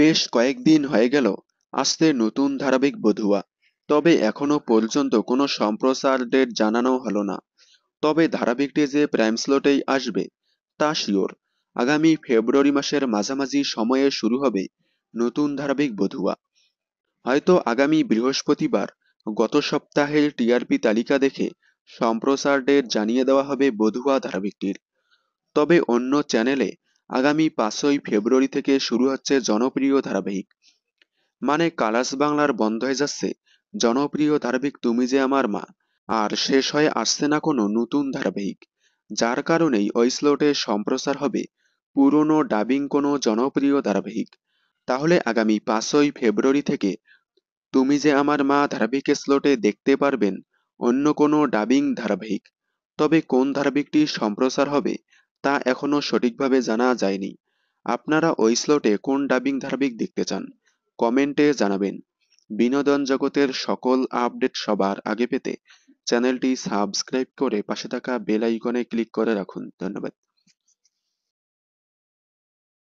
বেশ কয়েকদিন হয়ে গেল আসতে নতুন ধারাবাহিক বধুয়া তবে এখনো পর্যন্ত কোনো সম্প্রচার ডেট জানানো হলো না তবে ধারাবাহিকটি যে প্রাইম স্লটেই আসবে তা শিওর আগামী ফেব্রুয়ারি মাসের মাঝামাঝি সময়ে শুরু হবে নতুন ধারাবাহিক বধুয়া হয়তো আগামী বৃহস্পতিবার গত সপ্তাহের টিআরপি তালিকা দেখে সম্প্রচার ডেট জানিয়ে দেওয়া হবে বধুয়া ধারাবাহিকটির তবে অন্য চ্যানেলে আগামী পাঁচই ফেব্রুয়ারি থেকে শুরু হচ্ছে জনপ্রিয় ধারাবাহিক মানে কালাস বাংলার বন্ধ হয়ে যাচ্ছে জনপ্রিয় ধারাবাহিক তুমি যে আমার মা আর শেষ হয়ে আসছে না কোনো নতুন ধারাবাহিক যার কারণেই ওই স্লোটে সম্প্রসার হবে পুরনো ডাবিং কোনো জনপ্রিয় ধারাবাহিক তাহলে আগামী পাঁচই ফেব্রুয়ারি থেকে তুমি যে আমার মা ধারাবাহিক স্লোটে দেখতে পারবেন অন্য কোনো ডাবিং ধারাবাহিক তবে কোন ধারাবাহিকটি সম্প্রচার হবে তা এখনও সঠিকভাবে জানা যায়নি আপনারা ওই স্লটে কোন ডাবিং ধারাবিক দেখতে চান কমেন্টে জানাবেন বিনোদন জগতের সকল আপডেট সবার আগে পেতে চ্যানেলটি সাবস্ক্রাইব করে পাশে থাকা বেল আইকনে ক্লিক করে রাখুন ধন্যবাদ